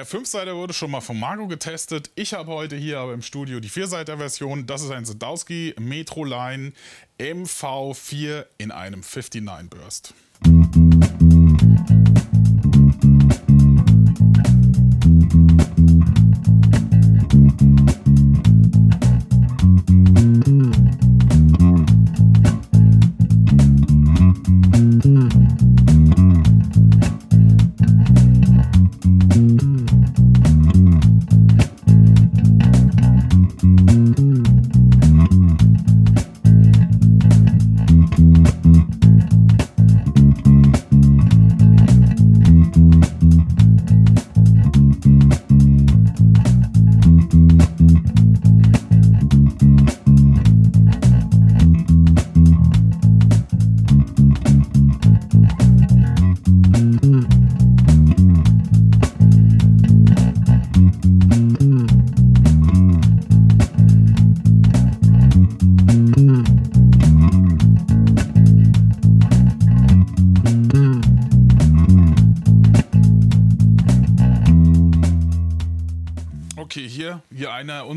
Der 5-Seiter wurde schon mal von Marco getestet. Ich habe heute hier aber im Studio die 4 seiter version Das ist ein Sadowski Metro Line MV4 in einem 59 Burst.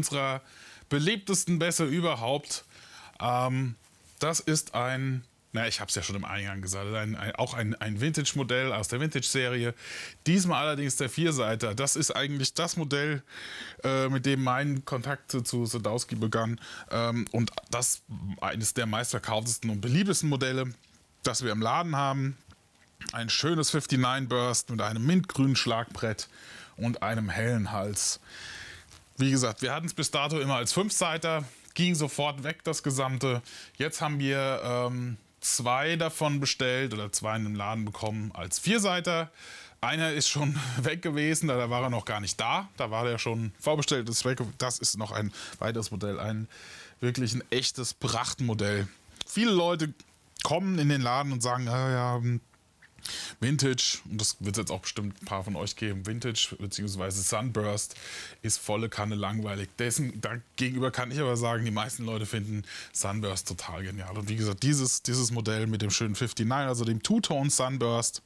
unserer beliebtesten Bässe überhaupt. Ähm, das ist ein, na, ich habe es ja schon im Eingang gesagt, ein, ein, auch ein, ein Vintage-Modell aus der Vintage-Serie. Diesmal allerdings der Vierseiter. Das ist eigentlich das Modell, äh, mit dem mein Kontakt zu, zu Sadowski begann. Ähm, und das eines der meistverkauftesten und beliebtesten Modelle, das wir im Laden haben. Ein schönes 59 Burst mit einem mintgrünen Schlagbrett und einem hellen Hals. Wie gesagt, wir hatten es bis dato immer als Fünfseiter, ging sofort weg das Gesamte. Jetzt haben wir ähm, zwei davon bestellt oder zwei in einem Laden bekommen als Vierseiter. Einer ist schon weg gewesen, da war er noch gar nicht da. Da war der schon vorbestellt, Das ist noch ein weiteres Modell, ein wirklich ein echtes Prachtmodell. Viele Leute kommen in den Laden und sagen, ah, ja, hm, Vintage, und das wird es jetzt auch bestimmt ein paar von euch geben, Vintage bzw. Sunburst ist volle Kanne langweilig. Dessen, dagegenüber kann ich aber sagen, die meisten Leute finden Sunburst total genial. Und wie gesagt, dieses, dieses Modell mit dem schönen 59, also dem Two-Tone Sunburst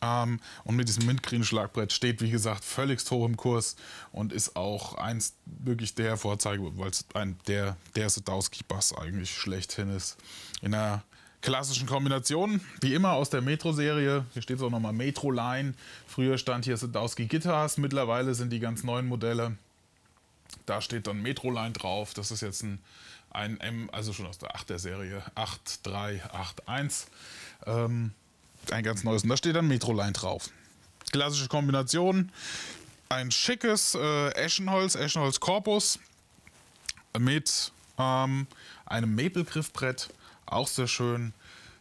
ähm, und mit diesem mintgrünen Schlagbrett steht, wie gesagt, völlig hoch im Kurs und ist auch eins wirklich der Vorzeige, weil es der, der Sadowski-Bass eigentlich schlechthin ist. In einer klassischen Kombinationen, wie immer aus der Metro-Serie. Hier steht es auch nochmal Metro-Line. Früher stand hier Sadowski Guitars, mittlerweile sind die ganz neuen Modelle. Da steht dann Metro-Line drauf. Das ist jetzt ein, ein M, also schon aus der 8er-Serie, 8381. Ähm, ein ganz neues. Und da steht dann Metro-Line drauf. Klassische Kombination. Ein schickes äh, Eschenholz, Eschenholz Korpus mit ähm, einem Maple-Griffbrett auch sehr schön,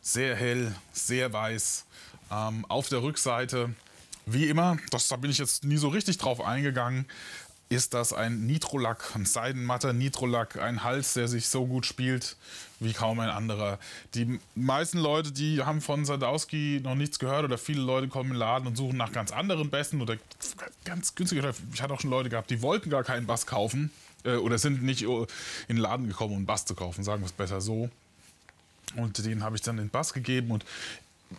sehr hell, sehr weiß. Ähm, auf der Rückseite, wie immer, das, da bin ich jetzt nie so richtig drauf eingegangen, ist das ein Nitrolack, ein seidenmatter Nitrolack, ein Hals, der sich so gut spielt wie kaum ein anderer. Die meisten Leute, die haben von Sadowski noch nichts gehört oder viele Leute kommen in den Laden und suchen nach ganz anderen Bässen oder ganz günstigeren. Ich hatte auch schon Leute gehabt, die wollten gar keinen Bass kaufen äh, oder sind nicht in den Laden gekommen, um einen Bass zu kaufen, sagen wir es besser so. Und den habe ich dann in Bass gegeben und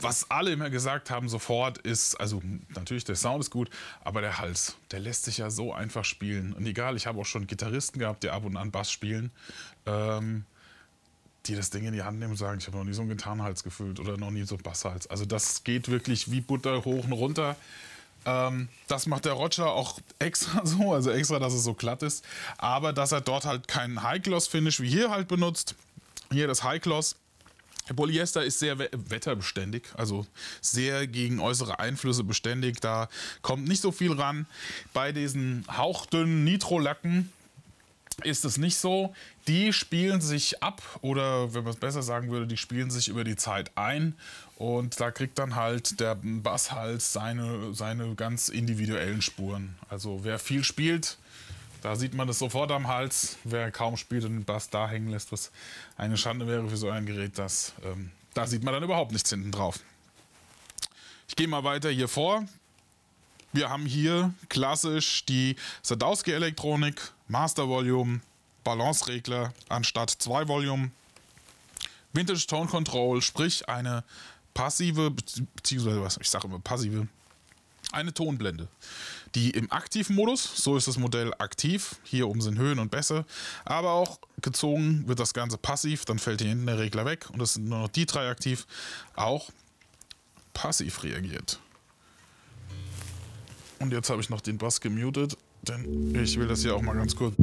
was alle immer gesagt haben sofort ist, also natürlich der Sound ist gut, aber der Hals, der lässt sich ja so einfach spielen. Und egal, ich habe auch schon Gitarristen gehabt, die ab und an Bass spielen, ähm, die das Ding in die Hand nehmen und sagen, ich habe noch nie so einen Gitarrenhals gefühlt oder noch nie so einen Basshals. Also das geht wirklich wie Butter hoch und runter. Ähm, das macht der Roger auch extra so, also extra, dass es so glatt ist. Aber dass er dort halt keinen High-Gloss-Finish wie hier halt benutzt. Hier das High-Gloss Polyester ist sehr wetterbeständig, also sehr gegen äußere Einflüsse beständig. Da kommt nicht so viel ran. Bei diesen hauchdünnen Nitrolacken ist es nicht so. Die spielen sich ab oder wenn man es besser sagen würde, die spielen sich über die Zeit ein und da kriegt dann halt der Basshals seine, seine ganz individuellen Spuren. Also wer viel spielt, da sieht man es sofort am Hals. Wer kaum spielt und den Bass da hängen lässt, was eine Schande wäre für so ein Gerät, das, ähm, da sieht man dann überhaupt nichts hinten drauf. Ich gehe mal weiter hier vor. Wir haben hier klassisch die Sadowski-Elektronik, Master Volume, Balance-Regler anstatt 2 Volume, Vintage Tone Control, sprich eine passive, beziehungsweise was, ich sage immer passive, eine Tonblende die im aktiven Modus, so ist das Modell aktiv, hier oben sind Höhen und Bässe, aber auch gezogen wird das Ganze passiv, dann fällt hier hinten der Regler weg und es sind nur noch die drei aktiv, auch passiv reagiert. Und jetzt habe ich noch den Bass gemutet, denn ich will das hier auch mal ganz kurz...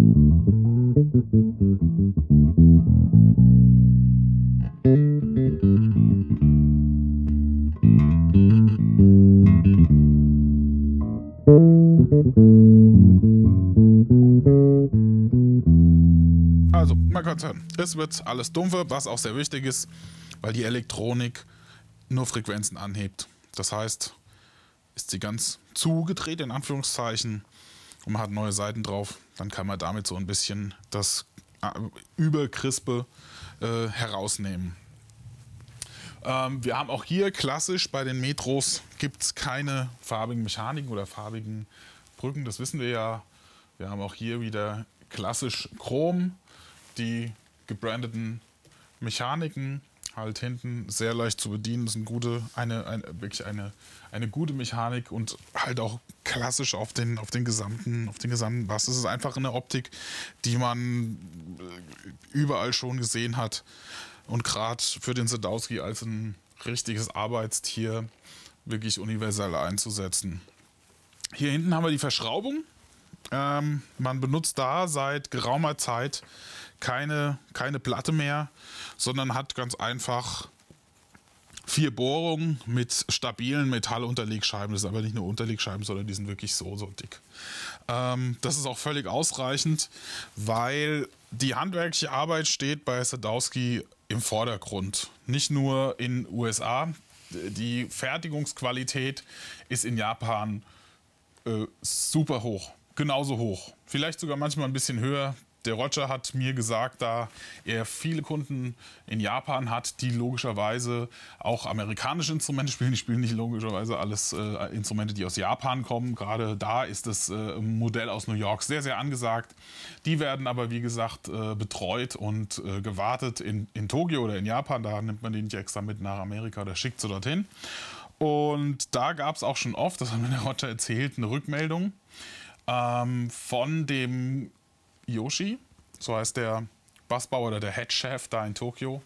Es wird alles dumpfer, was auch sehr wichtig ist, weil die Elektronik nur Frequenzen anhebt. Das heißt, ist sie ganz zugedreht in Anführungszeichen und man hat neue Seiten drauf, dann kann man damit so ein bisschen das äh, Überkrispe äh, herausnehmen. Ähm, wir haben auch hier klassisch bei den Metros gibt es keine farbigen Mechaniken oder farbigen Brücken, das wissen wir ja. Wir haben auch hier wieder klassisch Chrom. Die gebrandeten Mechaniken, halt hinten sehr leicht zu bedienen. Das ist eine gute, eine, eine, wirklich eine, eine gute Mechanik und halt auch klassisch auf den, auf den gesamten, auf den gesamten Bass. Es ist einfach eine Optik, die man äh, überall schon gesehen hat. Und gerade für den Sadowski als ein richtiges Arbeitstier wirklich universell einzusetzen. Hier hinten haben wir die Verschraubung. Ähm, man benutzt da seit geraumer Zeit keine, keine Platte mehr, sondern hat ganz einfach vier Bohrungen mit stabilen Metallunterlegscheiben. Das ist aber nicht nur Unterlegscheiben, sondern die sind wirklich so, so dick. Ähm, das ist auch völlig ausreichend, weil die handwerkliche Arbeit steht bei Sadowski im Vordergrund. Nicht nur in USA. Die Fertigungsqualität ist in Japan äh, super hoch genauso hoch. Vielleicht sogar manchmal ein bisschen höher. Der Roger hat mir gesagt, da er viele Kunden in Japan hat, die logischerweise auch amerikanische Instrumente spielen. Die spielen nicht logischerweise alles äh, Instrumente, die aus Japan kommen. Gerade da ist das äh, Modell aus New York sehr, sehr angesagt. Die werden aber, wie gesagt, äh, betreut und äh, gewartet in, in Tokio oder in Japan. Da nimmt man die nicht extra mit nach Amerika oder schickt sie dorthin. Und da gab es auch schon oft, das hat mir der Roger erzählt, eine Rückmeldung ähm, von dem Yoshi, so heißt der Bassbauer oder der Headchef da in Tokio,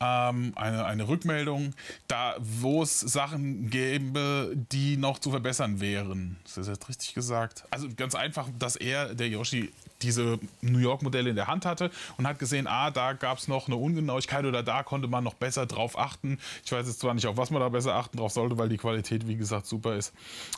ähm, eine, eine Rückmeldung, da wo es Sachen gäbe, die noch zu verbessern wären. Das ist jetzt richtig gesagt. Also ganz einfach, dass er, der Yoshi, diese New York-Modelle in der Hand hatte und hat gesehen, ah, da gab es noch eine Ungenauigkeit oder da konnte man noch besser drauf achten. Ich weiß jetzt zwar nicht, auf was man da besser achten drauf sollte, weil die Qualität, wie gesagt, super ist.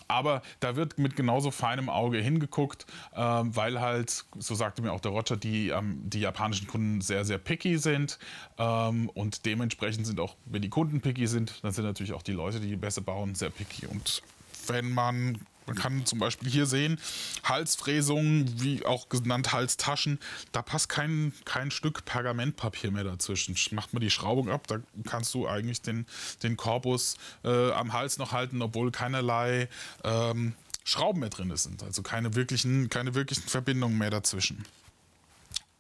Aber da wird mit genauso feinem Auge hingeguckt, ähm, weil halt, so sagte mir auch der Roger, die, ähm, die japanischen Kunden sehr, sehr picky sind ähm, und dementsprechend sind auch, wenn die Kunden picky sind, dann sind natürlich auch die Leute, die besser bauen, sehr picky und wenn man man kann zum Beispiel hier sehen, Halsfräsungen, wie auch genannt Halstaschen, da passt kein, kein Stück Pergamentpapier mehr dazwischen. Macht man die Schraubung ab, da kannst du eigentlich den, den Korpus äh, am Hals noch halten, obwohl keinerlei ähm, Schrauben mehr drin sind. Also keine wirklichen, keine wirklichen Verbindungen mehr dazwischen.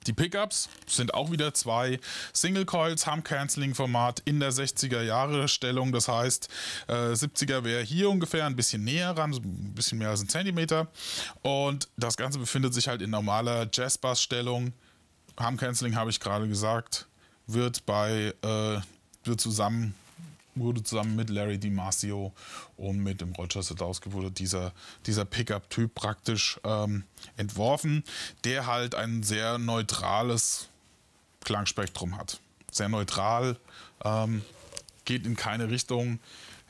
Die Pickups sind auch wieder zwei Single Coils, haben Canceling-Format in der 60er Jahre Stellung. Das heißt, äh, 70er wäre hier ungefähr ein bisschen näher ran, so ein bisschen mehr als ein Zentimeter. Und das Ganze befindet sich halt in normaler Jazz-Bass-Stellung. Harm Canceling habe ich gerade gesagt, wird bei äh, wird zusammen wurde zusammen mit Larry DiMassio und mit dem Roger Sadowski wurde dieser, dieser Pickup-Typ praktisch ähm, entworfen, der halt ein sehr neutrales Klangspektrum hat. Sehr neutral, ähm, geht in keine Richtung.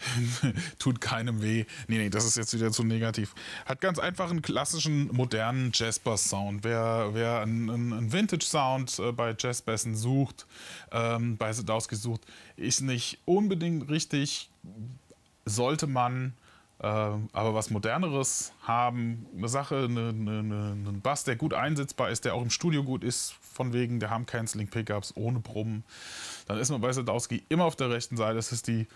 tut keinem weh. Nee, nee, das ist jetzt wieder zu negativ. Hat ganz einfach einen klassischen, modernen Jazz-Bass-Sound. Wer, wer einen, einen Vintage-Sound äh, bei Jazz-Bassen sucht, ähm, bei Sadowski sucht, ist nicht unbedingt richtig. Sollte man äh, aber was Moderneres haben, eine Sache, eine, eine, eine, einen Bass, der gut einsetzbar ist, der auch im Studio gut ist, von wegen, der haben Canceling Pickups ohne Brummen, dann ist man bei Sadowski immer auf der rechten Seite. Das ist die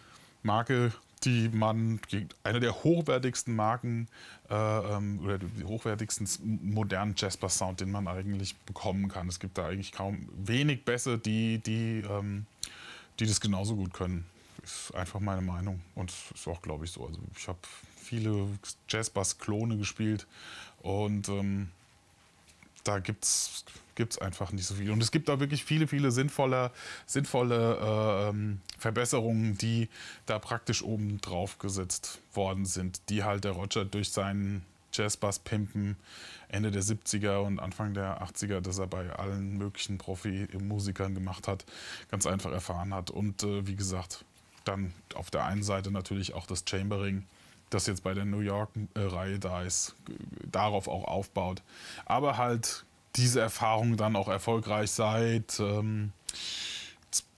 Marke, die man, eine der hochwertigsten Marken äh, ähm, oder die hochwertigsten modernen Jasper-Sound, den man eigentlich bekommen kann. Es gibt da eigentlich kaum wenig besser, die, die, ähm, die das genauso gut können. Ist einfach meine Meinung und ist auch, glaube ich, so. Also ich habe viele Jazz-Bass-Klone gespielt und ähm, da gibt es gibt's einfach nicht so viel. Und es gibt da wirklich viele, viele sinnvolle, sinnvolle äh, ähm, Verbesserungen, die da praktisch oben drauf gesetzt worden sind, die halt der Roger durch seinen Jazzbass pimpen Ende der 70er und Anfang der 80er, das er bei allen möglichen Profi-Musikern gemacht hat, ganz einfach erfahren hat. Und äh, wie gesagt, dann auf der einen Seite natürlich auch das Chambering das jetzt bei der New York-Reihe da ist, darauf auch aufbaut. Aber halt diese Erfahrung dann auch erfolgreich seit ähm,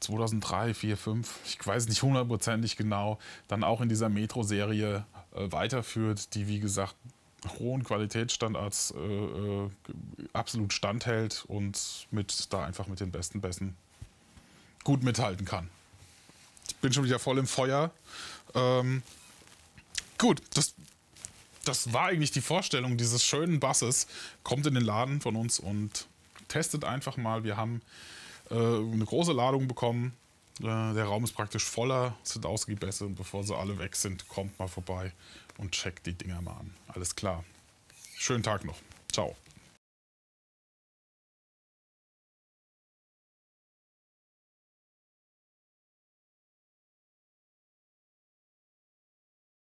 2003, 4, 5, ich weiß nicht hundertprozentig genau, dann auch in dieser Metro-Serie äh, weiterführt, die wie gesagt hohen Qualitätsstandards äh, äh, absolut standhält und mit da einfach mit den besten Bässen gut mithalten kann. Ich bin schon wieder voll im Feuer. Ähm, Gut, das, das war eigentlich die Vorstellung dieses schönen Basses. Kommt in den Laden von uns und testet einfach mal. Wir haben äh, eine große Ladung bekommen. Äh, der Raum ist praktisch voller, Es sind ausgebessert und bevor sie alle weg sind, kommt mal vorbei und checkt die Dinger mal an. Alles klar. Schönen Tag noch. Ciao.